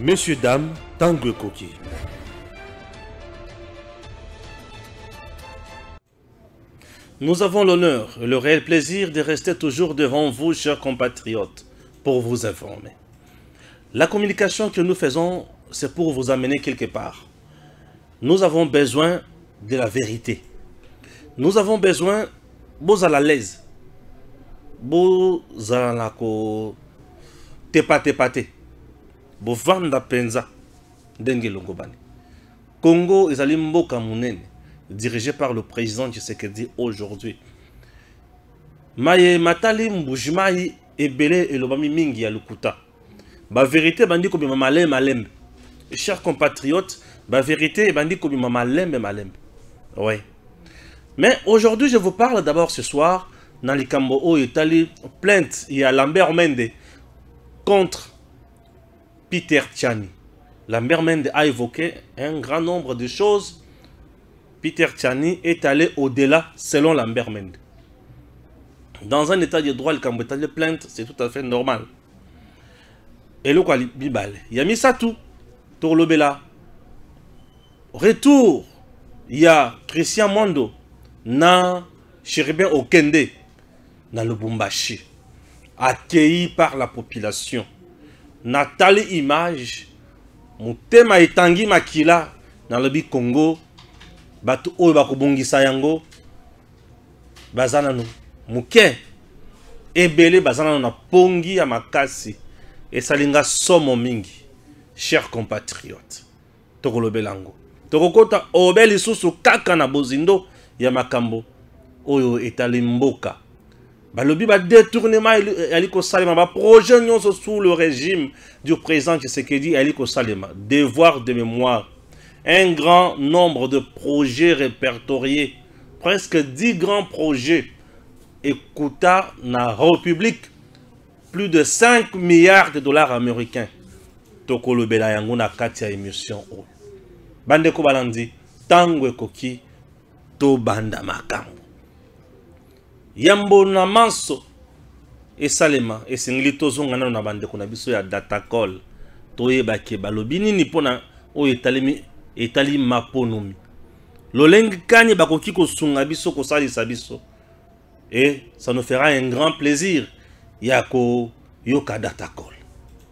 Monsieur Dame Tangue Koki. Nous avons l'honneur et le réel plaisir de rester toujours devant vous, chers compatriotes, pour vous informer. La communication que nous faisons, c'est pour vous amener quelque part. Nous avons besoin de la vérité. Nous avons besoin, vous à l'aise, vous à la bovanda penza ndenge elongobani congo ezali mboka dirigé par le président dit aujourd'hui Maye matali mbujimai ebele elobami mingi ya vérité vérité, Bandikobi mama Malem. malem chers compatriotes bavérité vérité mama lem malem oui mais aujourd'hui je vous parle d'abord ce soir dans les likambo oyo il plainte a lambert mende contre Peter Tiani. La a évoqué un grand nombre de choses. Peter Tiani est allé au-delà selon la Dans un état de droit, le Cambodge de plainte, c'est tout à fait normal. Et le Bibal, il a mis ça tout. Retour, il y a Christian Mondo, na Chiribé Okende, Dans le accueilli par la population. natali image motema etangi makila nalobi congo bato oyo bakobongisa yango baza nano moke ebele baza nano na pongi ya makasi esali nga somo mingi cher compatriote tokolobela yango tokokɔta obe lisusu kaka na bozindo ya makambo oyo etali mboka Bah, détournement, détourné Aliko kosalema Salima. projeté sous le régime du président tshisekedi Aliko Salima. devoir de mémoire un grand nombre de projets répertoriés presque 10 grands projets écouta na république plus de 5 milliards de dollars américains bandeko balandi tobanda na manso esalema et tozonga nano na bandeko na biso ya datacol Toebake balobi nini mpona o etalemi etali maponomi loleng kani bakoki kosunga biso kosali biso Et eh, ça nous fera un grand plaisir ya data datacol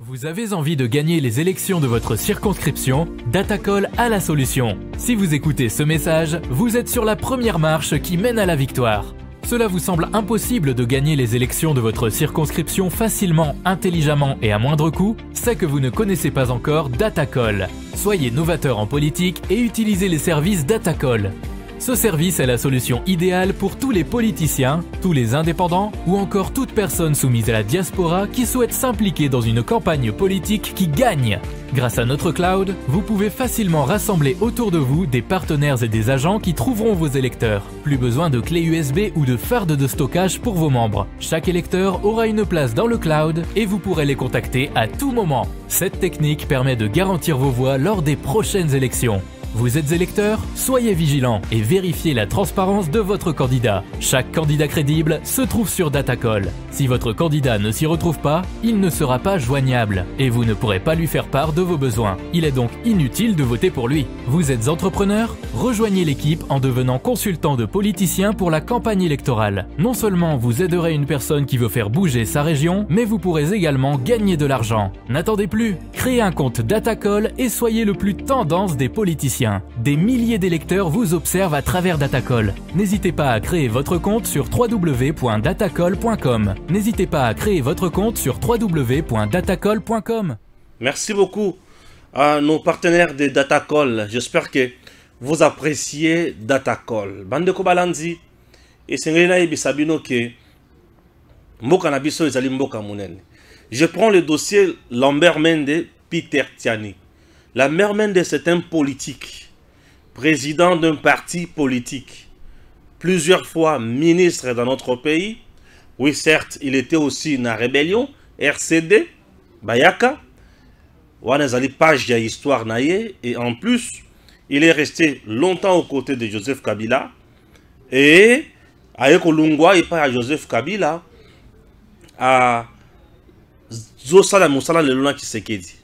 Vous avez envie de gagner les élections de votre circonscription Datacall a la solution. Si vous écoutez ce message, vous êtes sur la première marche qui mène à la victoire. Cela vous semble impossible de gagner les élections de votre circonscription facilement, intelligemment et à moindre coût C'est que vous ne connaissez pas encore Datacall. Soyez novateur en politique et utilisez les services Datacall. Ce service est la solution idéale pour tous les politiciens, tous les indépendants ou encore toute personne soumise à la diaspora qui souhaite s'impliquer dans une campagne politique qui gagne. Grâce à notre cloud, vous pouvez facilement rassembler autour de vous des partenaires et des agents qui trouveront vos électeurs. Plus besoin de clés USB ou de fardes de stockage pour vos membres. Chaque électeur aura une place dans le cloud et vous pourrez les contacter à tout moment. Cette technique permet de garantir vos voix lors des prochaines élections. Vous êtes électeur Soyez vigilant et vérifiez la transparence de votre candidat. Chaque candidat crédible se trouve sur Datacall. Si votre candidat ne s'y retrouve pas, il ne sera pas joignable et vous ne pourrez pas lui faire part de vos besoins. Il est donc inutile de voter pour lui. Vous êtes entrepreneur Rejoignez l'équipe en devenant consultant de politiciens pour la campagne électorale. Non seulement vous aiderez une personne qui veut faire bouger sa région, mais vous pourrez également gagner de l'argent. N'attendez plus, créez un compte Datacall et soyez le plus tendance des politiciens. Des milliers d'électeurs vous observent à travers Datacall. N'hésitez pas à créer votre compte sur www.datacall.com. N'hésitez pas à créer votre compte sur www.datacall.com. Merci beaucoup à nos partenaires de Datacall. J'espère que vous appréciez Datacall. Bandeko et Bisabino Je prends le dossier Lambert Mende Peter Tiani. La mère même de certains politiques, président d'un parti politique, plusieurs fois ministre dans notre pays, oui certes, il était aussi dans la rébellion, RCD, Bayaka, Wanezali page de histoire naïe, et en plus, il est resté longtemps aux côtés de Joseph Kabila, et ayeko et pas à joseph kabila à Zosala Moussala Leluna kisekedi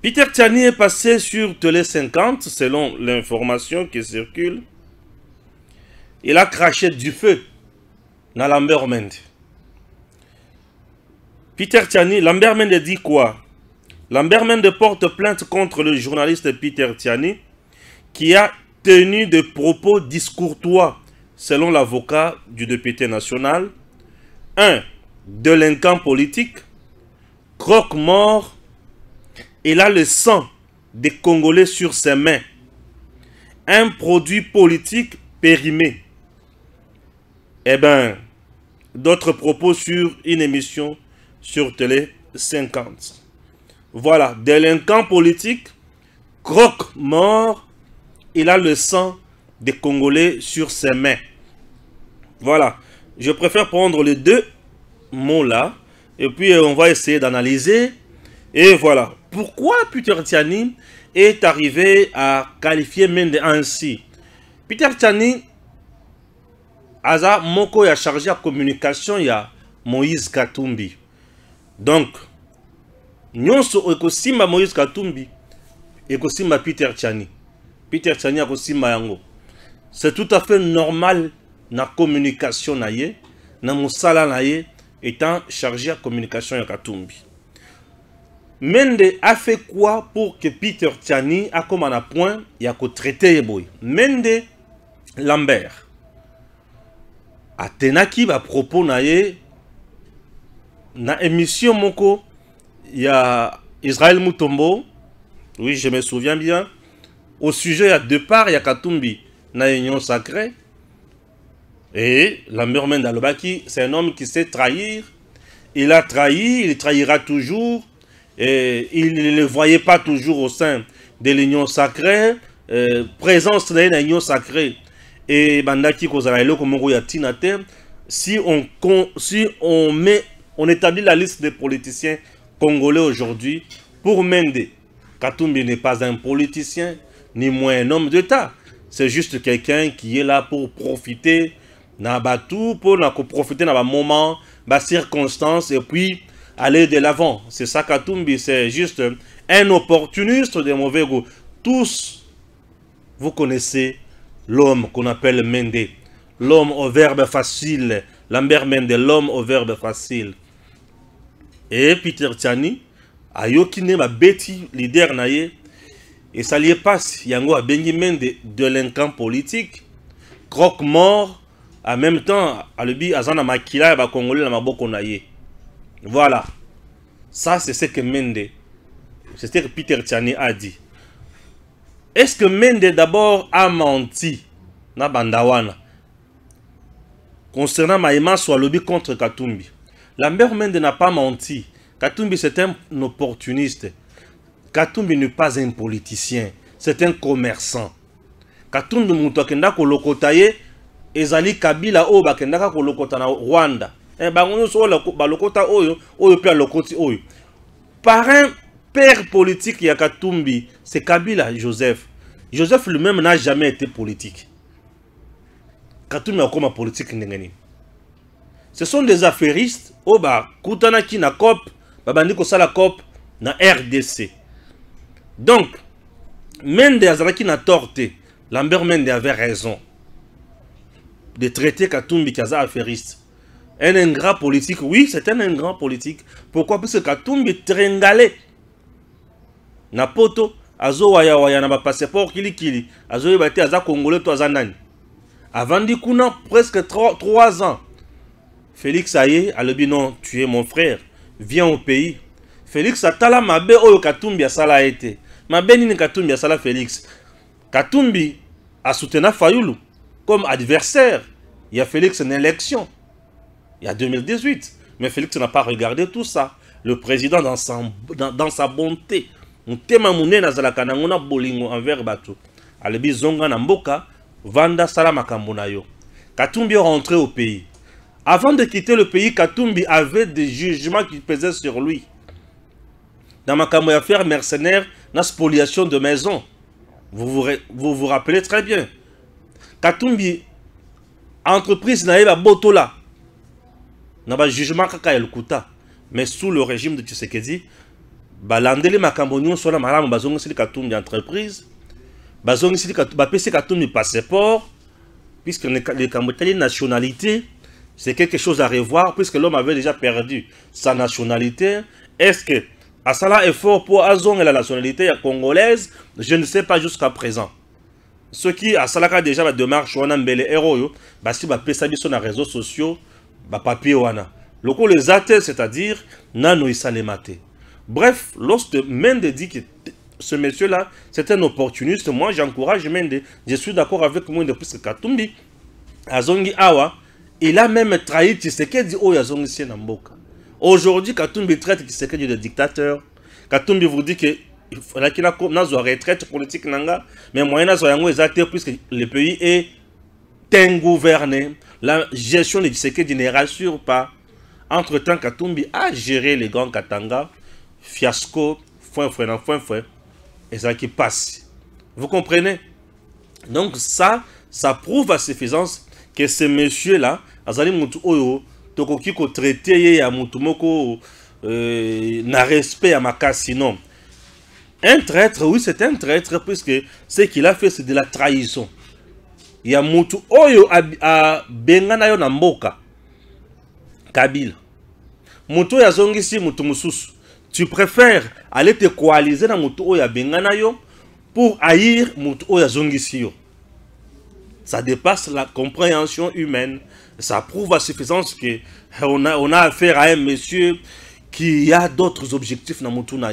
Peter Tiani est passé sur Télé 50, selon l'information qui circule. Il a craché du feu dans Lambert Peter Tiani, Lambert dit quoi Lambert porte plainte contre le journaliste Peter Tiani, qui a tenu des propos discourtois, selon l'avocat du député national. 1. Délinquant politique, croque-mort il a le sang des Congolais sur ses mains. Un produit politique périmé. Eh bien, d'autres propos sur une émission sur Télé 50. Voilà, délinquant politique, croque-mort, il a le sang des Congolais sur ses mains. Voilà, je préfère prendre les deux mots là, et puis euh, on va essayer d'analyser. Et voilà, pourquoi Peter Tiani est arrivé à qualifier Mende ainsi Peter Tiani aza moko a chargé la communication à Moïse Katumbi donc nyonso aussi Moïse Katumbi aussi Peter Tiani Peter Tiani aussi yango c'est tout à fait normal na communication na yé na mon na étant chargé à communication ya Katumbi Mende a fait quoi pour que Peter Tiani comme un point et traité traité boy? Mende Lambert atenaki bapropos na ye na émission moko a Israël Mutombo oui je me souviens bien au sujet il départ a Katumbi na union sacrée et Lambert Mende c'est un homme qui sait trahir il a trahi il trahira toujours et il ne le voyait pas toujours au sein de l'union sacrée, euh, présence de l'union sacrée. Et si on si on met on établit la liste des politiciens congolais aujourd'hui pour Mende Katumbi n'est pas un politicien ni moins un homme d'état c'est juste quelqu'un qui est là pour profiter na tout, pour profiter dans moment ma circonstances, et puis aller de l'avant. C'est ça Katumbi, c'est juste un opportuniste de mauvais goût. Tous, vous connaissez l'homme qu'on appelle Mende, l'homme au verbe facile, Lambert Mende, l'homme au verbe facile. Et Peter Tiani, ayokine ma beti leader naye, et ça lié passe, yango a bengi Mende, délinquant politique, croque-mort, en même temps, à le bi, azana makila, ba congolais, la maboko naye. Voilà. Ça, c'est ce que Mende, c'est à que Peter Tiani a dit. Est-ce que Mende d'abord a menti na Bandawana concernant Maïma Swalobi contre Katumbi La mère Mende n'a pas menti. Katumbi, c'est un opportuniste. Katumbi n'est pas un politicien, c'est un commerçant. Katumbi Moutakenda et Ezali Kabila Oba Kendaka au Rwanda. Eh ben, bah, Par un père politique ya katumbi c'est kabila joseph joseph lui-même n'a jamais été politique katumbi comme politique politique. ce sont des affairistes oh bah, Koutana qui na cop babandi la cop na rdc donc mende a na torté. lambert mende avait raison de traiter katumbi qui un affairiste un ingrat politique, oui, c'est un ingrat politique. Pourquoi Parce que Katumbi tringale. Napoto, azo waya waya na passeport kili kili. Azo yebate aza congolais to azanani. Avant dit kuna presque trois ans. Félix a dit, non, tu es mon frère. Viens au pays. Félix atala mabe oyo Katumbi asala été. Mabe nini Katumbi asala Félix. Katumbi a soutenu Fayoulou comme adversaire. Il y a Félix en élection il y a 2018. Mais Félix n'a pas regardé tout ça. Le président, dans sa, dans, dans sa bonté, vanda katumbi est rentré au pays avant de quitter le pays katumbi avait des jugements qui pesaient sur lui dans ma ya mercenaire la spoliation de maison vous vous, rappelez très bien katumbi entreprise na Boto là na jugement kaka le lokuta mais sous le régime de tshisekedi balandeli makambo nyonso wana malamu bazongiseli katumbi entreprise bazongiseli bapesi de passeport puisque les kambotali nationalité c'est quelque chose à revoir puisque l'homme avait déjà perdu sa nationalité est-ce que asala fort pour et la nationalité congolaise je ne sais pas jusqu'à présent Ce qui Asala a déjà la bademarche héros, parce ere oyo basi bapesa sur les réseaux sociaux papier wana lokolo les te c'est-à-dire nano isalemate. bref lorsque mende dit que ce monsieur-là, c'est un opportuniste. Moi, j'encourage Mende. Je suis d'accord avec Mende puisque Katumbi, Azongi Awa, il a même trahi Tshisekedi oh Azongi Sienamboka. Aujourd'hui, Katumbi traite Tshisekedi de dictateur. Katumbi vous dit que il faut qu'il une retraite politique nanga, mais moyen yango exaté puisque le pays est gouverné La gestion des Tshisekedi ne rassure pas. Entre-temps, Katumbi a géré les grands Katanga. Fiasco, foin, foin, foin, foin. Et ça qui passe. Vous comprenez Donc ça, ça prouve à suffisance que ce monsieur-là, Azali Moutou Oyo, Tokoki ko traité ya Moutoumoko, euh, n'a respect à Makassi, sinon. Un traître, oui, c'est un traître, puisque ce qu'il a fait, c'est de la trahison ya mutu oyo abenga yo na mboka kabila mutu ya zongisi mutu mususu tu préfères aller te coaliser na mutu oyo abenga yo pour haïr mutu oyo zongisi yo ça dépasse la compréhension humaine ça prouve à suffisance que on a, affaire à un monsieur qui a d'autres objectifs dans mutu na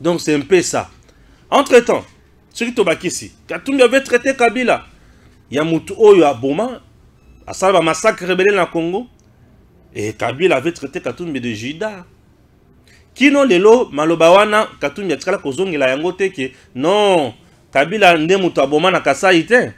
donc c'est un peu ça entre temps soki tobakisi katumbi avait traité kabila ya mutu oyo aboma massacre rébellé dans le congo Et kabila avait traité katumbi de Jida. kino lelo Malobawana, Katumbi katumbi atikala kozongela yango te ke non kabila nde mutu aboma na kasai te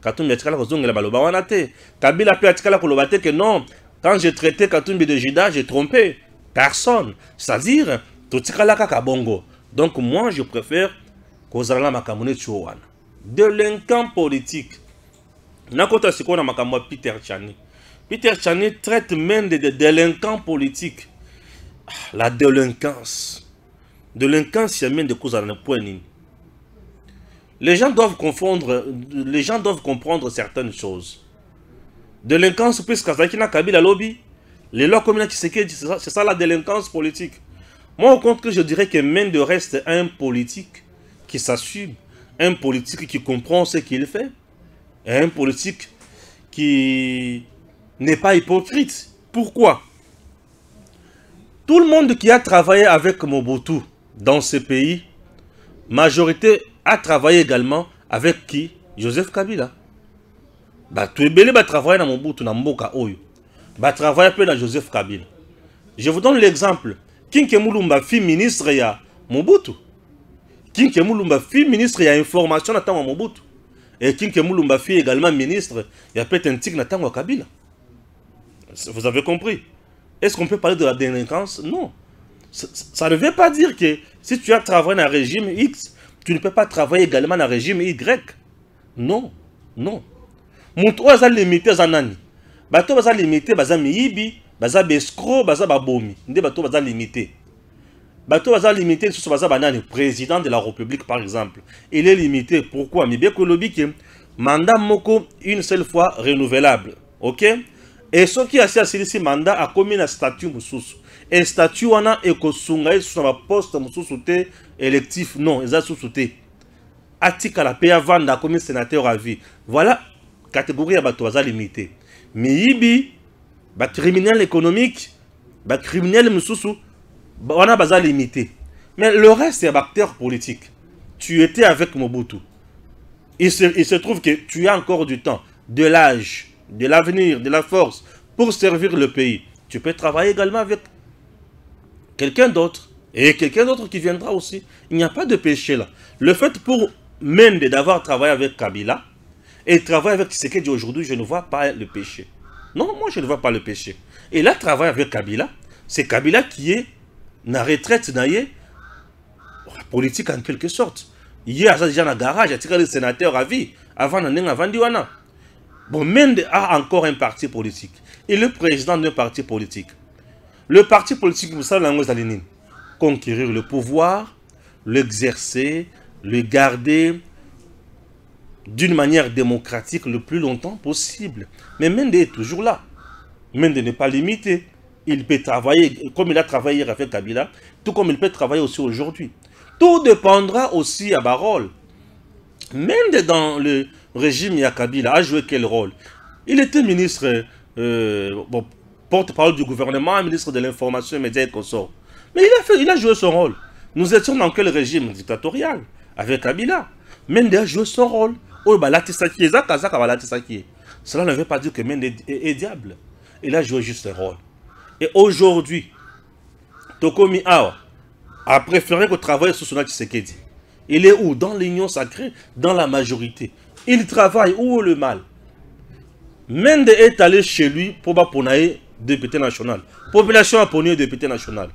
katumbi atikala kozongela maloba wana te kabila Tikala atikala te ke non quand j'ai traité katumbi de Jida, j'ai trompé personne c'est-à-dire tout kaka bongo donc moi je préfère kozala Makamune Kamune neti De politique nakota qu'on a makambo peter chani peter chani traite même de, délinquants politiques ah, la délinquance délinquance il y à ne point ni. les gens doivent confondre les gens doivent comprendre certaines choses délinquance puisque na c'est ça la délinquance politique moi au contraire je dirais que même de reste un politique qui s'assume un politique qui comprend ce qu'il fait un politique qui n'est pas hypocrite. Pourquoi Tout le monde qui a travaillé avec Mobutu dans ce pays, majorité a travaillé également avec qui Joseph Kabila. Tout le monde a travaillé dans Mobutu dans mboka oyo. travaillé travailler peu dans Joseph Kabila. Je vous donne l'exemple. Moulumba, fille ministre a Mobutu. est fille ministre a information na Mobutu. Et Kim est également ministre. Il y a peut-être un tigre Natango Kabila. Vous avez compris. Est-ce qu'on peut parler de la délinquance Non. Ça, ne veut pas dire que si tu as travaillé dans un régime X, tu ne peux pas travailler également dans un régime Y. Non. Non. Moto a limité zanani. limiter, baza limité baza à bescro, baza babomi. Ndé baza limité bato baza limité sous baza banane président de la république par exemple il est limité pourquoi mibeko elobi ke mandat moko une seule fois renouvelable ok Et e qui si asilisi mandat a a na statut mosusu Un statut wana ekosunga ye ma poste poste mosusu te électif non a lisusu te la mpe avanda akomi sénateur à vie voilà catégorie ya bato baza limité ba criminel économique criminel mosusu on a besoin limité. Mais le reste, c'est un acteur politique. Tu étais avec Mobutu. Il se, il se trouve que tu as encore du temps, de l'âge, de l'avenir, de la force pour servir le pays. Tu peux travailler également avec quelqu'un d'autre et quelqu'un d'autre qui viendra aussi. Il n'y a pas de péché là. Le fait pour Mende d'avoir travaillé avec Kabila et travailler avec ce dit aujourd'hui, je ne vois pas le péché. Non, moi je ne vois pas le péché. Et là, travailler avec Kabila, c'est Kabila qui est na retraite na politique en quelque sorte y a déjà na garage a le sénateur à vie avant n'en ndenge vendu wana bon mende a encore un parti politique et le président d'un parti politique le parti politique vous savez, conquérir le pouvoir l'exercer le garder d'une manière démocratique le plus longtemps possible mais mende est toujours là mende n'est pas limité il peut travailler, comme il a travaillé avec Kabila, tout comme il peut travailler aussi aujourd'hui. Tout dépendra aussi à Barol. Même dans le régime, il a Kabila a joué quel rôle Il était ministre, euh, porte-parole du gouvernement, ministre de l'information, médias et consorts. Mais il a, fait, il a joué son rôle. Nous étions dans quel régime dictatorial Avec Kabila. Mende a joué son rôle. Oh, bah, bah, Cela ne veut pas dire que Mende est, est diable. Il a joué juste un rôle. Et aujourd'hui, Tokomi Awa a préféré que travailler sous son Tshisekedi. Il est où Dans l'union sacrée, dans la majorité. Il travaille, où le mal Mende est allé chez lui pour Baponae, député national. Population a des député national.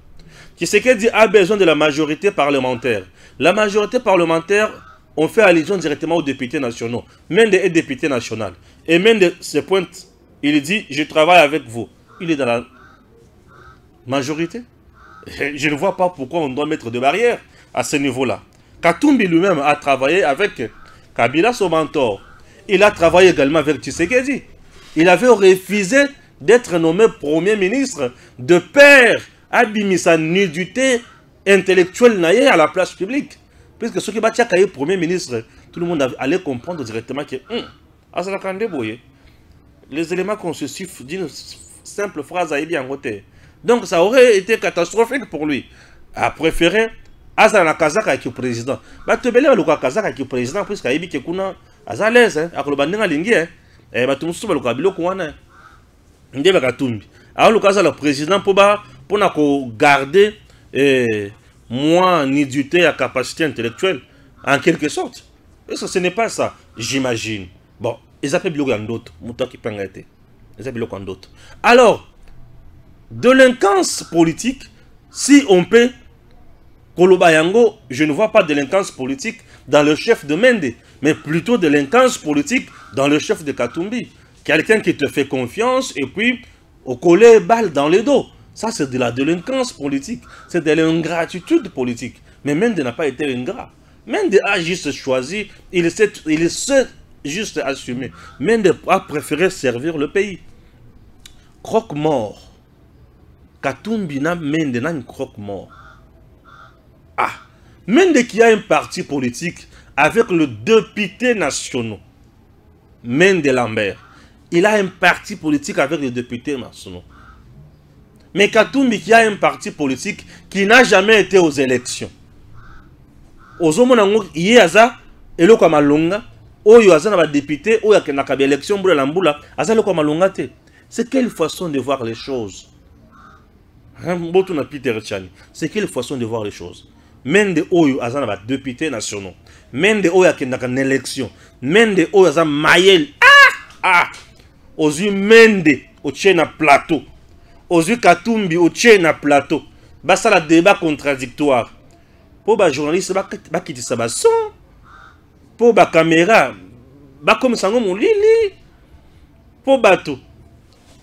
Tshisekedi a besoin de la majorité parlementaire. La majorité parlementaire, on fait allusion directement aux députés nationaux. Mende est député national. Et Mende se pointe, il dit, je travaille avec vous. Il est dans la majorité. Je ne vois pas pourquoi on doit mettre des barrières à ce niveau-là. Katumbi lui-même a travaillé avec Kabila, son mentor. Il a travaillé également avec Tshisekedi. Il avait refusé d'être nommé Premier ministre de père abîmé sa nudité intellectuelle à la place publique. Puisque ce qui va être Premier ministre, tout le monde allait comprendre directement que hum, les éléments qu'on se constitutifs d'une simple phrase à Ebi côté. Donc ça aurait été catastrophique pour lui. A préféré aza na kazaka bah, ya kipresident bato ebele balukaka kazaka ya kipresident puiske ayebi ke kuna aza lese hein. akoloba ndenge alingi e bato mosusu balukaka biloko wana Alors le aoluka le président mpo mpona kogarde eh, moins nidute à capacité intellectuelle en quelque sorte Ça, ce n'est pas ça j'imagine bon ils appellent biloko ya ndoto moto akipanga ete eza biloko alors délinquance politique, si on peut, Kolobayango, je ne vois pas délinquance politique dans le chef de Mende, mais plutôt délinquance politique dans le chef de Katumbi. Quelqu'un qui te fait confiance et puis au collet, balle dans le dos. Ça, c'est de la délinquance politique. C'est de l'ingratitude politique. Mais Mende n'a pas été ingrat. Mende a juste choisi, il s'est il sait juste assumé. Mende a préféré servir le pays. Croque-mort Katumbi n'a Mende n'a une croque-mort. Ah, Mende qui a un parti politique avec le député national, Mende Lambert, il a un parti politique avec le député national. Mais Katumbi qui a un parti politique qui n'a jamais été aux élections. ozomona hommes, il aza eloko ya malonga oyo aza na badepute oyo il y a na mbula aza eloko ya malonga te c'est quelle façon de voir les choses Hein, peter chani c'est quelle façon de voir les choses mende oyo aza na député nationaux mende oyo a na élection mende oyo aza mayele ah, ah. ozwi mende otie na plateau ozwi katumbi otie na plateau basala débat contradictoire Pour ba mpo ba bakitisa bason ba bacaméra Ba ba molili mpo bato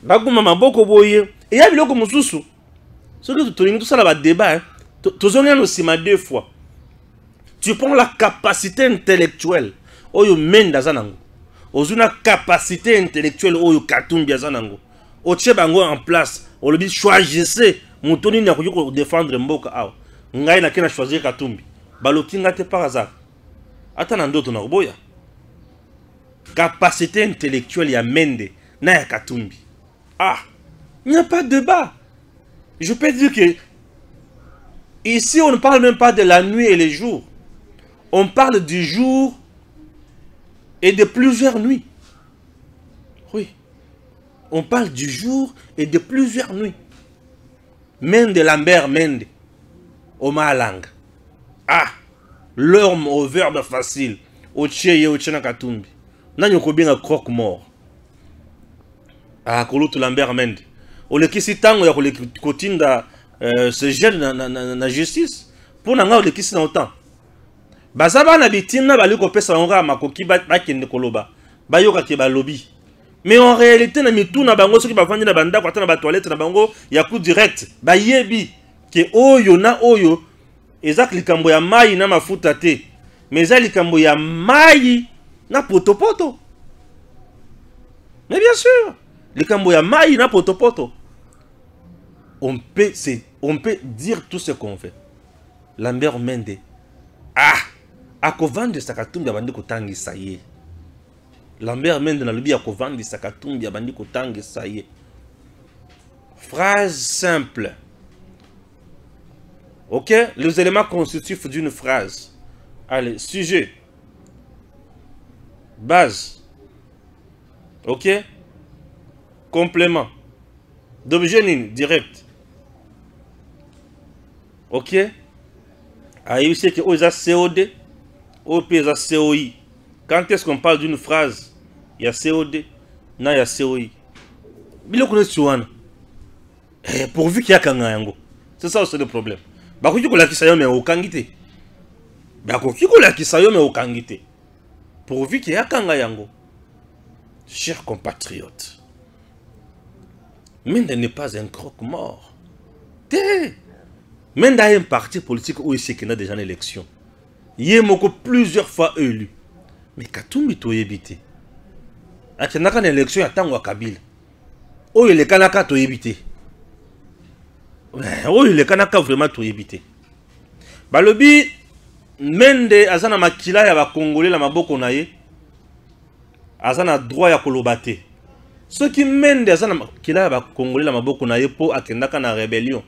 baguma maboko boye e ya biloko mosusu débat tu hein. tosala badébat tozongiana nsima deux fois tu prends la capacité intellectuelle oyo oh, mende aza nango na capacité intellectuelle oyo oh, katumbi aza nango otie oh, bango en place olobi mon moto nini akoki défendre mboka au ah. ngai n'a na choisir katumbi baloki nga te par hasard ata na ndoto nakoboya capacité intellectuelle ya mende na ya katumbi ah il n'y a pas de débat je peux dire que ici, on ne parle même pas de la nuit et les jours. On parle du jour et de plusieurs nuits. Oui. On parle du jour et de plusieurs nuits. Mende Lambert Mende, Oma Lang. Ah, l'homme au verbe facile. Ocheye Ochena Nan Nanyo Kobina croque mort. Ah, koloto Lambert Mende olekisi ntango ya kotinda euh, ce jeune na justice pour nanga ngai olekisi na otan baza bitina bali kopesa pesa kaka makoki bakende koloba ba lobi. mais en réalité na mitu na bango soki bavandi na kwa tana na toilette na bango ya coup direct yebi ke oyo na oyo ezak likambo ya mai na mafuta te mais eza likambo ya na potopoto mais bien sûr likambo ya mai na potopoto on peut, on peut dire tout ce qu'on fait Lambert Mende, ah, akovandisa katumbi ça y ye lambert mende nalobi de katumbi ça y ye phrase simple ok les éléments constitutifs d'une phrase allez sujet base ok complément d'objet indirect. direct ok ah ete oyo a cod oyo mpe a coi quand est ce qu'on parle d'une phrase il y a cod non il y a coi Mais le neti wana eh, pourvu qu'il ait un kangayango. c'est ça aussi le problème bakoki kolakisa yo me okangi te bakoki kolakisa yo me Pourvu qu'il pourvu ke akanga yango chers compatriotes Mende n'est pas un croque-mort. T'es même dans un parti politique où il y a déjà une élection, il y a plusieurs fois élu. Mais Katumbi to yebite. Atiendaka ah, une élection à Tango Kabila. où il est Kanaka to yebite. où oh, il est Kanaka oh, vraiment to yebite. Bah, Balobi, Mende, Azana Makila, ya Congolais, la Maboko naye. Azana droit ya Kolobate. Ceux qui mènent des Azana Makila, ya Congolais, la Maboko naye, pour Akendaka na rébellion.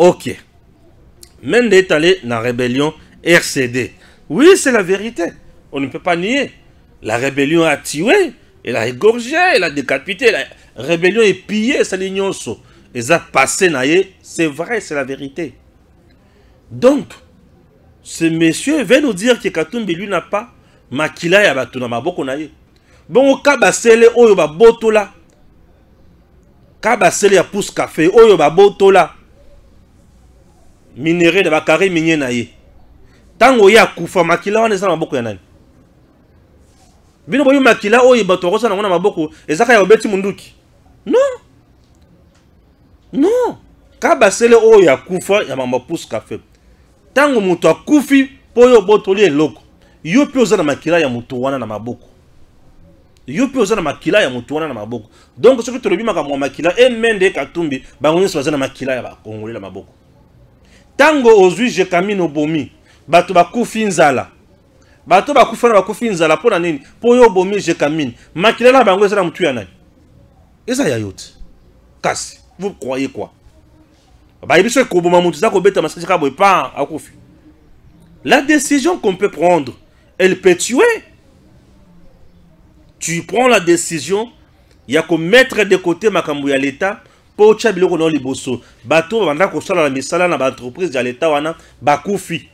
Ok. même est allé dans la rébellion RCD. Oui, c'est la vérité. On ne peut pas nier. La rébellion a tué, elle a égorgé, elle a décapité. La rébellion est pillée, c'est l'ignonso. Ils ont passé, c'est vrai, c'est la vérité. Donc, ce monsieur veut nous dire que Katumbi, lui, n'a pas makila ya bato na maboko na ye bongo ka basele oyo babotola là. basele ya pousse café oyo là. minere na bakare minye na ye ntango ye akufa makila wana eza na maboko ya nani bino boyo makila oyo bato bakosala yango na maboko eza kaka ya obeti munduki non non ka basele oyo ya kufa ya mamapusu kafe ntango moto akufi mpo oyo obotoli eloko yo mpe oza na makila ya moto wana na maboko yo mpe oza na makila ya moto wana na maboko donk soki tolobi makambo ya makila emende katumbi bango nyonso baza na makila ya bakongole na maboko Tango ozwi je bomi bato bakufi nzala bato bakufi na bakufi nzala pona nini mpo yo bomi, je kamine. makilala bango ezala na ya nani eza ya kasi vous croyez quoi bayebi soki koboma motu eza kobeta masasi pa akufi la décision qu'on peut prendre elle peut tuer tu prends la décision qu'on mettre de côté ma ya l'état mpo biloko na liboso bato babanda kosala na misala na baentreprise ya leta wana bakufi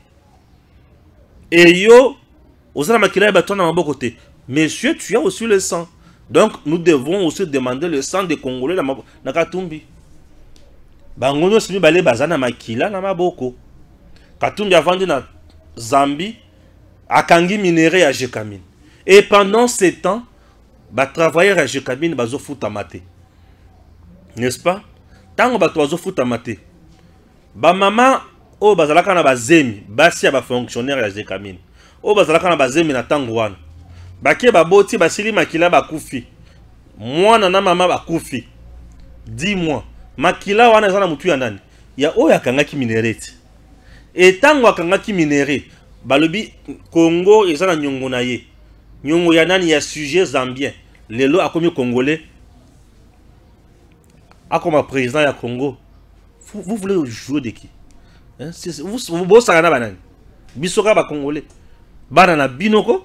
eyo oza makila bato maboko te monsieur tu as aussi le sang donc nous devons aussi demander le sang des congolais na katumbi bangono nyonso balé bazana makila na maboko katumbi vendu na zambie akangi minere ya jekamine et pendant ce temps travailler à jekamine bazofutama te n'est-ce pas ntango bato bazofutama te bamama oyo bazalaka na bazemi basi ya bafonctionnaire ya zekamine oyo bazalaka na bazemi na ntango wana bake baboti basili makila bakufi mwana na mama bakufi di mois makila wana eza na motu ya nani ya oyo akangaki minerete entango akangaki minere balobi congo eza na nyongo na ye nyongo ya nani ya sujet zambien lelo akomi congolais Ah, comme président à congo vous voulez jouer de qui hein? bossa. na banani biso ba Congolais, bana na bino ko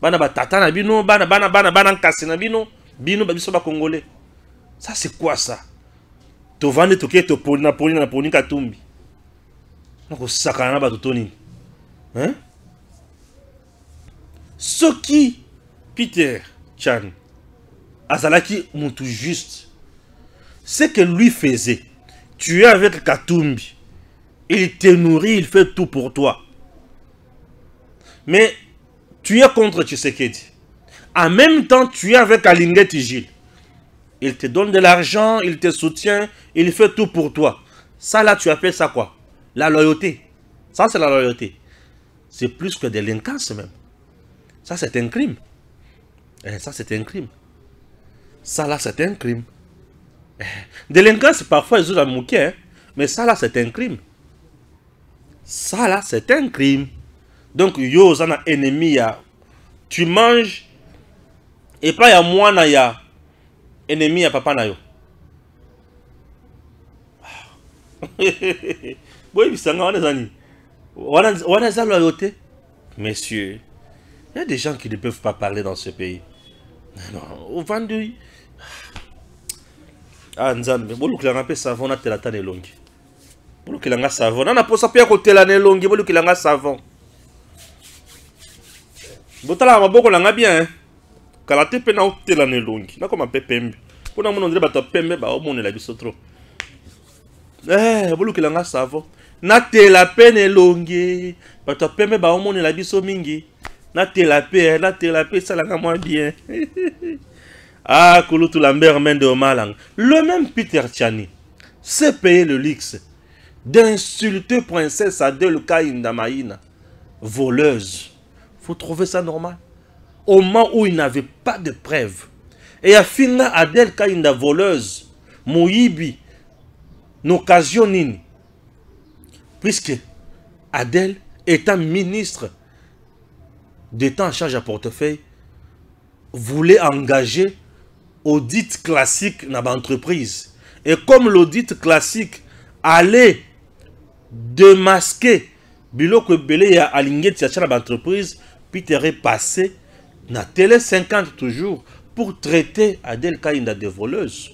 bana tata na bino bana bana bana bana kase na bino bino biso Congolais, ça c'est quoi ça tovandi tokei poli na poli na poli katumbi nakosakana na bato to qui hein? soki peter chan azalaki motu juste ce que lui faisait, tu es avec Katumbi, il te nourrit, il fait tout pour toi. Mais tu es contre Tshisekedi. En même temps, tu es avec Alingetigil, Il te donne de l'argent, il te soutient, il fait tout pour toi. Ça là, tu appelles ça quoi La loyauté. Ça, c'est la loyauté. C'est plus que délinquance même. Ça, c'est un crime. Eh, ça, c'est un crime. Ça là, c'est un crime. Délinquance, parfois ils ont la hein? mais ça là, c'est un crime. Ça là, c'est un crime. Donc, yo, y un ennemi, ya. tu manges, et pas ya moi, ya ennemi, ya papa, na yo. boy un a on a messieurs il y a des gens qui ne peuvent pas parler dans ce pays non ah nzambe bolukilanga mpe savon natela ata na elongi bolukilanga savon nana mposa mpe ya kotela na elongi bolukilanga savon ma beaucoup l'anga bien hein. kala te mpe naotela na elongi nakoma mpe pembe mpona mona ondire bato ya pembe baomonela biso tro eh, bolukelanga savon natela mpe na longi. bato ya la baomonela biso mingi na mpe natela mpe eh, l'anga mwa bien Ah, Kulutu Lambert Mende Omalang. Le même Peter Tiani s'est payé le luxe d'insulter princesse Kaïnda Maïna, voleuse. Vous trouvez ça normal Au moment où il n'avait pas de preuve. Et à Finga Adèle Kaïnda, voleuse, Mouibi, n'occasionne, Puisque Adèle, étant ministre d'État en charge à portefeuille, voulait engager audit classique dans l'entreprise. Et comme l'audit classique allait démasquer biloko ebele ya de l'entreprise, puis na Puis peter passé na télé 50 toujours pour traiter adel Kaïnda de voleuse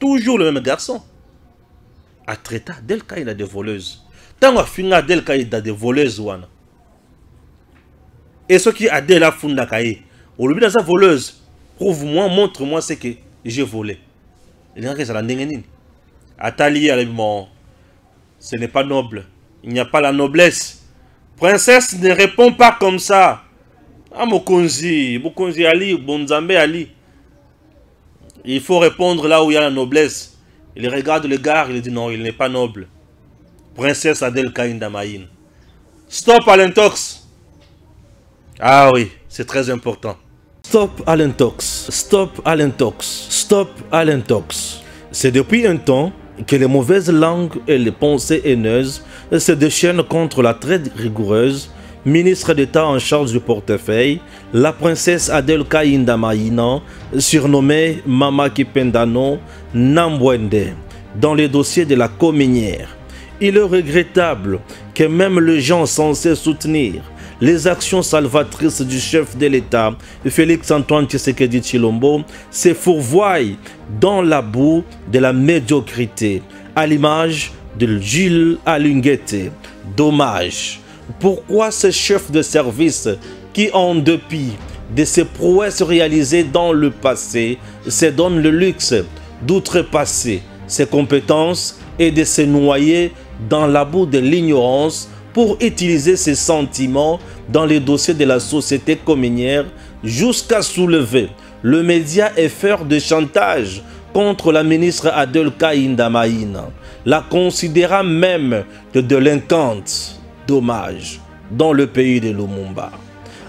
toujours le même garçon A traité adel Kaïnda de voleuse Tango afinga adel Kaïnda de voleuse wana ce qui adel a fait dans sa voleuse prouve-moi, montre-moi ce que j'ai volé. Il n'y ça Atali, ce n'est pas noble. Il n'y a pas la noblesse. Princesse ne répond pas comme ça. Ah, Mokonzi, Ali, Bonzambe Ali. Il faut répondre là où il y a la noblesse. Il regarde le gars, il dit non, il n'est pas noble. Princesse Adel Stop à l'intox. Ah oui, c'est très important. Stop à stop à stop à C'est depuis un temps que les mauvaises langues et les pensées haineuses se déchaînent contre la très rigoureuse ministre d'État en charge du portefeuille, la princesse Adelka Indamaina, surnommée Mama Kipendano Nambwende, dans les dossiers de la cominière. Il est regrettable que même les gens censés soutenir les actions salvatrices du chef de l'État, Félix-Antoine Tshisekedi Chilombo, se fourvoient dans la boue de la médiocrité, à l'image de Jules Alunguete. Dommage. Pourquoi ce chef de service qui, en dépit de ses prouesses réalisées dans le passé, se donne le luxe d'outrepasser ses compétences et de se noyer dans la boue de l'ignorance pour utiliser ses sentiments dans les dossiers de la société communière jusqu'à soulever le média et faire de chantage contre la ministre Adelka Indamaïna, la considérant même de délinquante. Dommage dans le pays de Lumumba.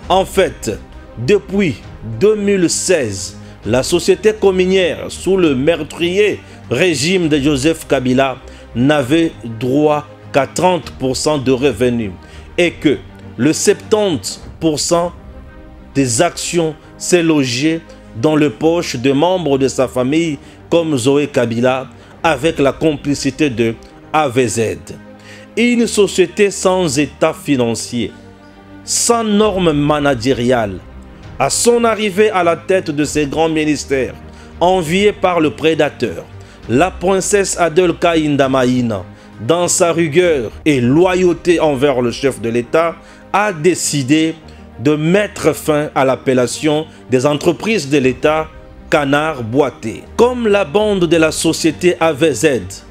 En fait, depuis 2016, la société communière sous le meurtrier régime de Joseph Kabila n'avait droit qu'à 30% de revenus et que le 70% des actions s'est logé dans le poche de membres de sa famille comme Zoé Kabila avec la complicité de AVZ. Une société sans état financier, sans normes managériales, à son arrivée à la tête de ses grands ministères, enviée par le prédateur, la princesse Adelka Indamaïna, dans sa rigueur et loyauté envers le chef de l'État, a décidé de mettre fin à l'appellation des entreprises de l'État canard boité. Comme la bande de la société AVZ,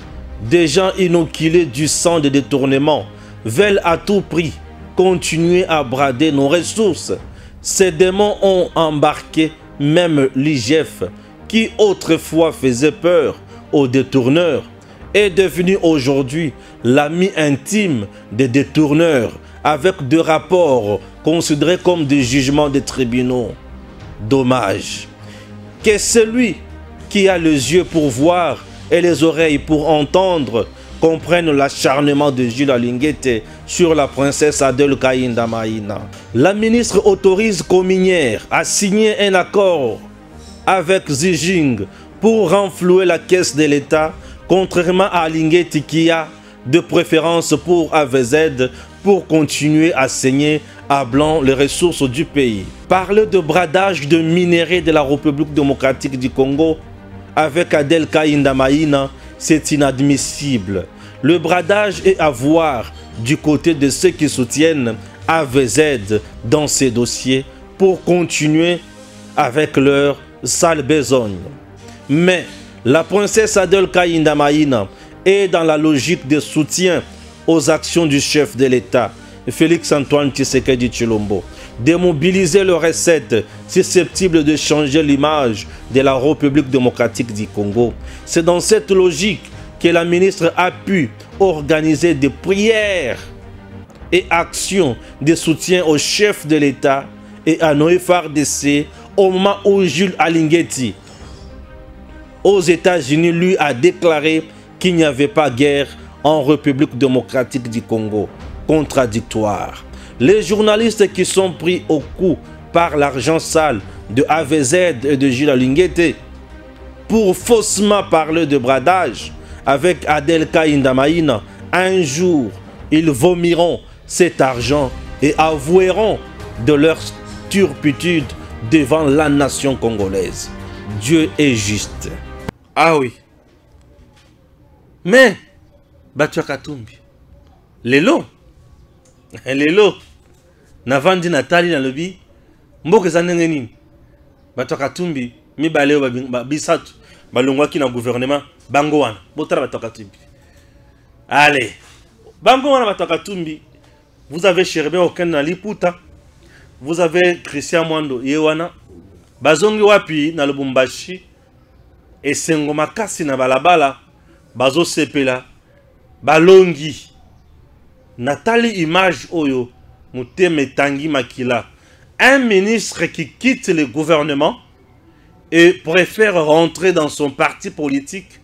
des gens inoculés du sang des détournements, veulent à tout prix continuer à brader nos ressources. Ces démons ont embarqué même l'IGF qui autrefois faisait peur aux détourneurs est devenu aujourd'hui l'ami intime des détourneurs avec deux rapports considérés comme des jugements des tribunaux. Dommage que celui qui a les yeux pour voir et les oreilles pour entendre comprenne l'acharnement de Jules Alinguete sur la princesse Adèle Kainda La ministre autorise Cominière à signer un accord avec Zijing pour renflouer la caisse de l'État contrairement à Alingeti qui a de préférence pour AVZ pour continuer à saigner à blanc les ressources du pays. Parler de bradage de minerais de la République démocratique du Congo avec Adelka Indamaina, c'est inadmissible. Le bradage est à voir du côté de ceux qui soutiennent AVZ dans ces dossiers pour continuer avec leur sale besogne. Mais la princesse Adelka Indamaïna est dans la logique de soutien aux actions du chef de l'État, Félix-Antoine Tshisekedi Chilombo, Démobiliser mobiliser recette susceptible de changer l'image de la République démocratique du Congo. C'est dans cette logique que la ministre a pu organiser des prières et actions de soutien au chef de l'État et à Noé Fardessé au moment où Jules Alinghetti aux États-Unis, lui, a déclaré qu'il n'y avait pas guerre en République démocratique du Congo. Contradictoire. Les journalistes qui sont pris au coup par l'argent sale de AVZ et de Gilles pour faussement parler de bradage avec Adelka Indamaïna, un jour, ils vomiront cet argent et avoueront de leur turpitude devant la nation congolaise. Dieu est juste. Ah oui. Mais, bato Katumbi. Lelo. Lelo. Navandi natali nalobi Mboke eza ndenge nini? Bato Katumbi, Katumbi bisatu dans na gouvernement bango wana. Botala bato Katumbi. Allez. Bango wana bato Katumbi. Vous avez Sherbet Oken dans Liputa. Vous avez Christian Mwando Yewana. Bazongi wapi na Lubumbashi esengo makasi na balabala bazosepela balongi natali image oyo mutemetangi makila un ministre qui quitte le gouvernement et préfère rentrer dans son parti politique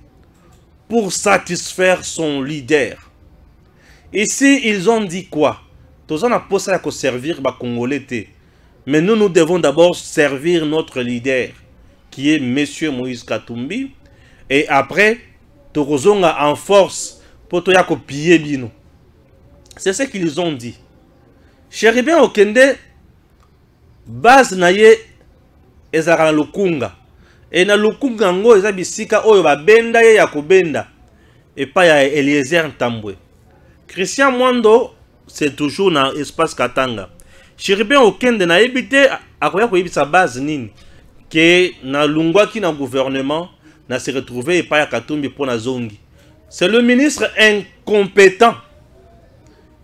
pour satisfaire son leader. Ici, ils ont dit quoi Tous on a servir les Congolais. Mais nous, nous devons d'abord servir notre leader qui est Monsieur Moïse Katumbi. Et après, Torozonga en force pour copier Bino. C'est ce qu'ils ont dit. Chéribien Okende, base naye ezalaka na lokunga e na lokunga yango eza bisika oyo babenda ye ya et pas ya eliezer ntambwe christian mwando c'est toujours na espace katanga chéribien okende nayebi te akoya sa base nini que na lungwa qui na gouvernement na se retrouvé pas ya katumbi pour na zongi c'est le ministre incompétent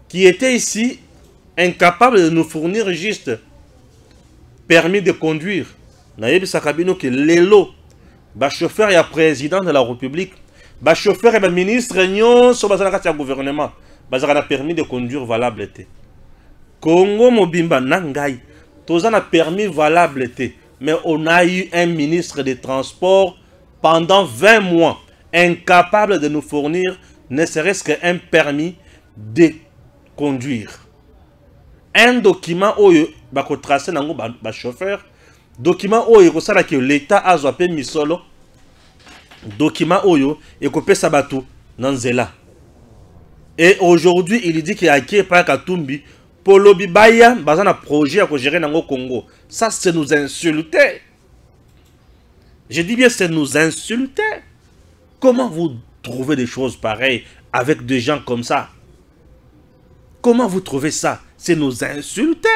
qui était ici incapable de nous fournir juste permis de conduire yebisa kabino ke lelo chauffeur ya président de la république et ya ministre, ministre baza na kati ya gouvernement bazana na permis de conduire valable était. Congo mobimba Nangai, y toza na permis valable mais on a eu un ministre des Transports pendant 20 mois, incapable de nous fournir ne serait-ce qu'un permis de conduire. Un document oyo tracer nango le chauffeur, document oyo ça que l'état a mis misolo, document oyo ekopesa dans le nanzela. Et aujourd'hui, il dit qu'il y a Katumbi Polo Bibaya, un projet à gérer le Congo. Ça, c'est nous insulter. Je dis bien, c'est nous insulter. Comment vous trouvez des choses pareilles avec des gens comme ça Comment vous trouvez ça C'est nous insulter.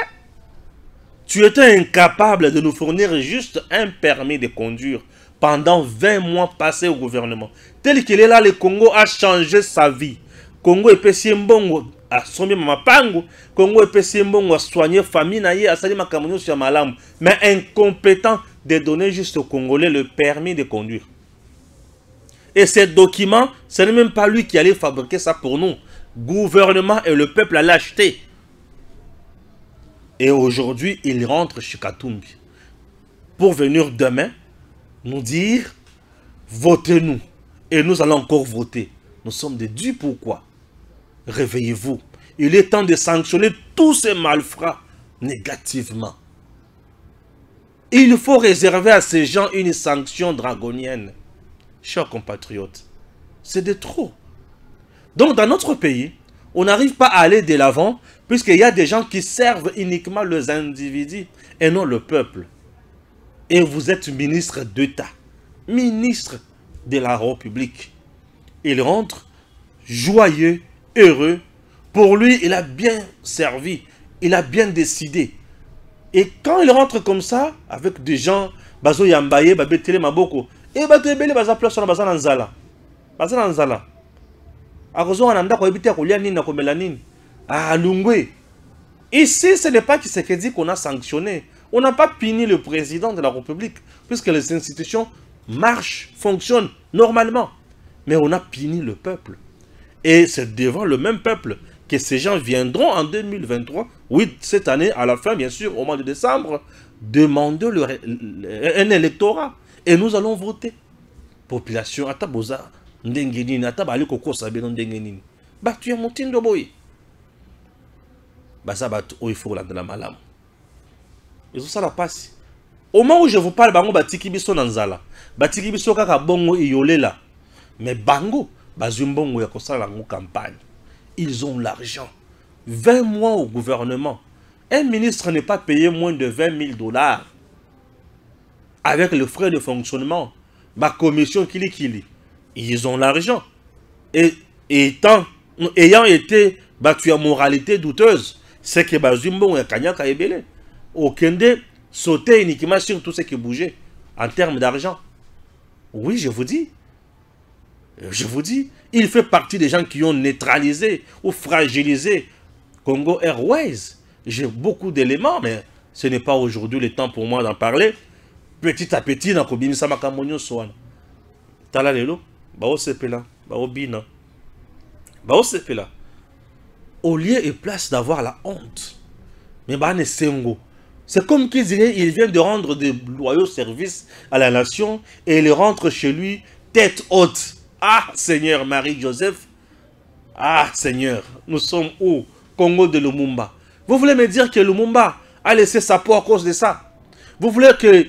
Tu étais incapable de nous fournir juste un permis de conduire pendant 20 mois passés au gouvernement. Tel qu'il est là, le Congo a changé sa vie. Congo est Mbongo, mama pango famille mais incompétent de donner juste au congolais le permis de conduire et ces document ce n'est même pas lui qui allait fabriquer ça pour nous gouvernement et le peuple allaient acheter et aujourd'hui il rentre chez Katumbi pour venir demain nous dire votez-nous et nous allons encore voter nous sommes des dupes pourquoi? réveillez-vous. Il est temps de sanctionner tous ces malfrats négativement. Il faut réserver à ces gens une sanction dragonienne. Chers compatriotes, c'est de trop. Donc dans notre pays, on n'arrive pas à aller de l'avant puisqu'il y a des gens qui servent uniquement les individus et non le peuple. Et vous êtes ministre d'État, ministre de la République. Il rentre joyeux heureux. Pour lui, il a bien servi. Il a bien décidé. Et quand il rentre comme ça, avec des gens, Bazo Yambaye, Babetele Maboko, et Bato basa Baza Plasson, Baza Nanzala. Baza Nanzala. Ananda, Ah, Lungwe. Ici, ce n'est pas dit qu'on a sanctionné. On n'a pas puni le président de la République, puisque les institutions marchent, fonctionnent normalement. Mais on a puni le peuple. Et c'est devant le même peuple que ces gens viendront en 2023, oui, cette année, à la fin, bien sûr, au mois de décembre, demander un électorat. Et nous allons voter. Population, ataboza, ndengenin, atabali koko sabino ndengenin. Bah, tu es mon de boy. Bah, ça, bah, oh, il faut la malam. Et ont ça la passe. Au moment où je vous parle, bango, batiki biso nanzala. Batiki biso kaka bongo iyolela. Mais bango, campagne ils ont l'argent 20 mois au gouvernement un ministre n'est pas payé moins de 20 000 dollars avec le frais de fonctionnement ma commission kili kili ils ont l'argent et étant ayant été battu en moralité douteuse c'est que Bazumbongo ya kanyaka ebele sauter uniquement sur tout ce qui bougeait en termes d'argent oui je vous dis euh, je vous dis, il fait partie des gens qui ont neutralisé ou fragilisé Congo Airways. J'ai beaucoup d'éléments, mais ce n'est pas aujourd'hui le temps pour moi d'en parler. Petit à petit, dans kobimisa makambo Tala lelo, Au lieu et place d'avoir la honte. Mais C'est comme qu'ils il vient de rendre des loyaux services à la nation et il rentre chez lui tête haute. Ah Seigneur, Marie-Joseph. Ah Seigneur, nous sommes au Congo de Lumumba. Vous voulez me dire que Lumumba a laissé sa peau à cause de ça Vous voulez que...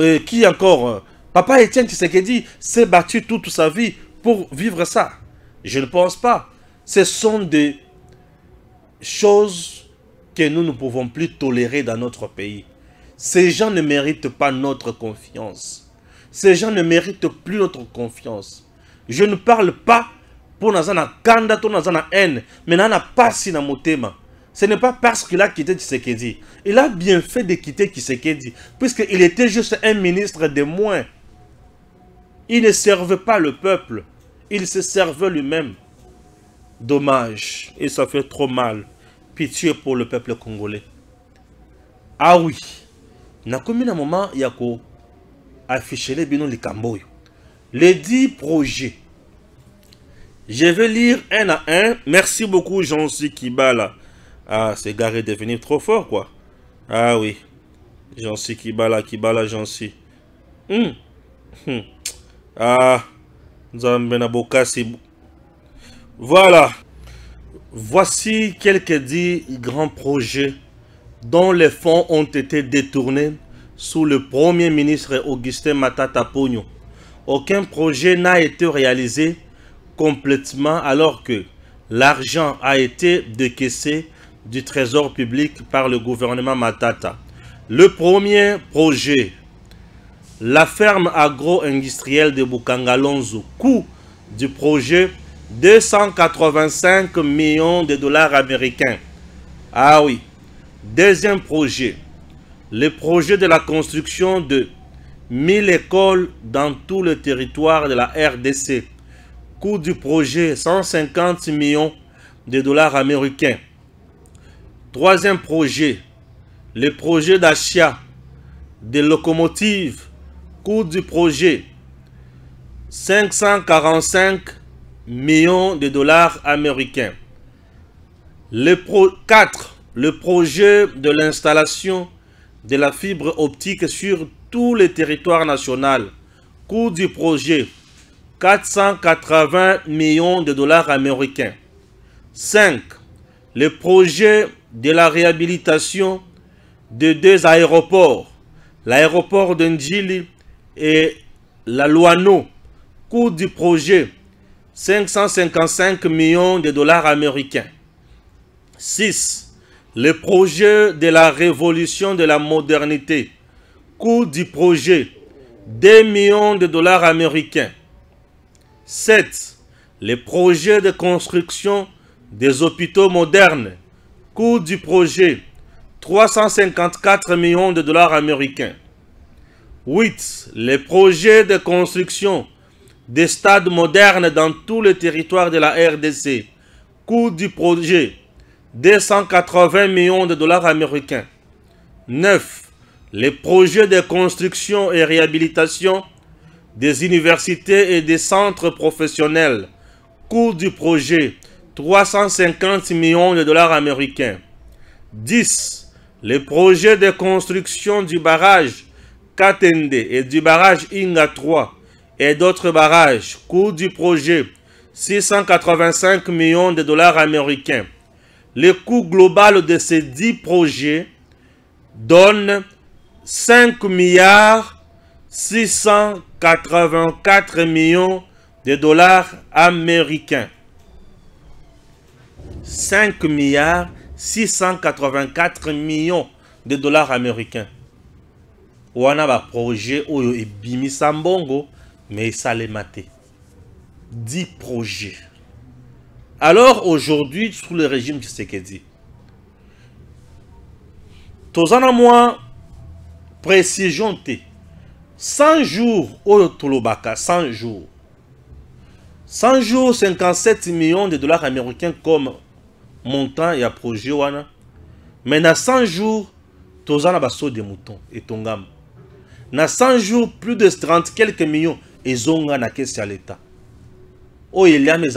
Euh, qui encore euh, Papa Étienne dit s'est battu toute sa vie pour vivre ça. Je ne pense pas. Ce sont des choses que nous ne pouvons plus tolérer dans notre pays. Ces gens ne méritent pas notre confiance. Ces gens ne méritent plus notre confiance. Je ne parle pas pour nazana kanda pour nazana haine, mais pas dans mon thème. Ce n'est pas parce qu'il a quitté Tshisekedi. Il a bien fait de quitter puisque puisqu'il était juste un ministre de moins. Il ne servait pas le peuple, il se servait lui-même. Dommage, et ça fait trop mal. Pitié pour le peuple congolais. Ah oui, na un moment, Yako, affichez-les les camboy Les dix projets. Je vais lire un à un. Merci beaucoup, jean qui Kibala. Ah, ces garé de devenir trop fort, quoi. Ah oui. jean suis Kibala, Kibala, jean si Hum. Hmm. Ah. Voilà. Voici quelques dix grands projets dont les fonds ont été détournés sous le premier ministre Augustin Matata Pogno. Aucun projet n'a été réalisé complètement alors que l'argent a été décaissé du trésor public par le gouvernement Matata. Le premier projet, la ferme agro-industrielle de Bukangalonzo, coût du projet 285 millions de dollars américains. Ah oui. Deuxième projet, le projet de la construction de 1000 écoles dans tout le territoire de la RDC. Coût du projet 150 millions de dollars américains. Troisième projet, le projet d'achat des locomotives. Coût du projet 545 millions de dollars américains. Le 4. Le projet de l'installation de la fibre optique sur tous les territoires nationaux. Coût du projet 480 millions de dollars américains. 5. Le projet de la réhabilitation de deux aéroports, l'aéroport de et la Loano. Coût du projet 555 millions de dollars américains. 6. Le projet de la révolution de la modernité. Coût du projet 2 millions de dollars américains. 7. Le projet de construction des hôpitaux modernes. Coût du projet 354 millions de dollars américains. 8. Le projet de construction des stades modernes dans tout le territoire de la RDC. Coût du projet 280 millions de dollars américains. 9. Les projets de construction et réhabilitation des universités et des centres professionnels. Coût du projet, 350 millions de dollars américains. 10. Les projets de construction du barrage Katende et du barrage Inga 3 et d'autres barrages. Coût du projet, 685 millions de dollars américains. Le coût global de ces 10 projets donne 5 milliards 684 millions de dollars américains. 5 milliards 684 millions de dollars américains. un wana baprojet oyo ebimisa mais ça esalema maté. 10 projets alors aujourd'hui, sous le régime Tshisekedi, tozana a précision 100 jours au 100 jours 100 jours 57 millions de dollars américains comme montant et projet mais dans 100 jours des moutons et mouton tongam. na 100 jours plus de 30 quelques millions Zonga na kesi Oh il y a mes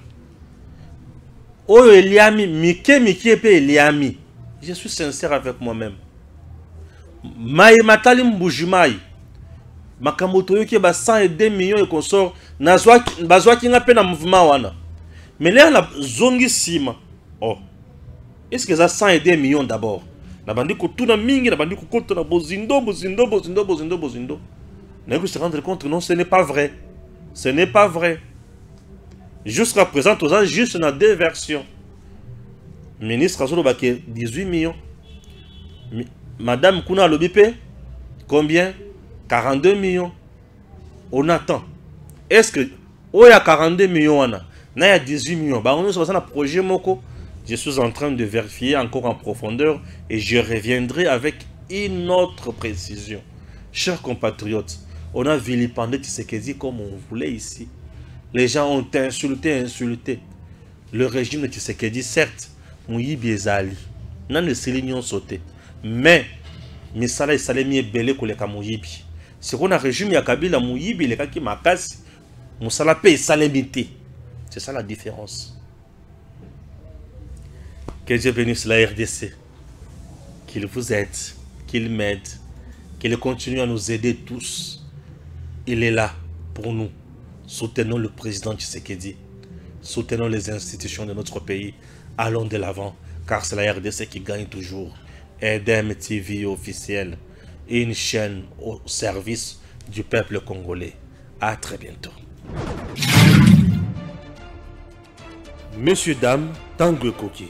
Oh eliami mike mike eliami je suis sincère avec moi-même ma mbujimai qui ba 102 millions ekonsor bazwaki zwa qui na mouvement wana mais là, oh est oh. que ça 102 millions d'abord nabandi kotuna mingi na bozindo bozindo bozindo bozindo bozindo se rendre compte non ce n'est pas vrai ce n'est pas vrai Jusqu'à présent, tout ça, juste dans deux versions. Ministre a 18 millions. Madame Kuna Lobipe? combien 42 millions. On attend. Est-ce que, où oh, il y a 42 millions, il y a 18 millions. Bah, on est sur un projet Moko. Je suis en train de vérifier encore en profondeur et je reviendrai avec une autre précision. Chers compatriotes, on a vilipendé dit comme on voulait ici. Les gens ont insulté, insulté. Le régime de Tshisekedi, certes, Mouyibi ezali. Nan de ont sauté. Mais, misala esalemi ebele Si on a un régime a kabila moyibi qui makasi mosala mpe esalemi Salemité. c'est ça la différence que dieu bénisse la rdc qu'il vous aide qu'il m'aide qu'il continue à nous aider tous il est là pour nous Soutenons le président Tshisekedi. Soutenons les institutions de notre pays. Allons de l'avant, car c'est la RDC qui gagne toujours. Edem TV officiel, une chaîne au service du peuple congolais. À très bientôt. Messieurs, dames, Tangue Koki.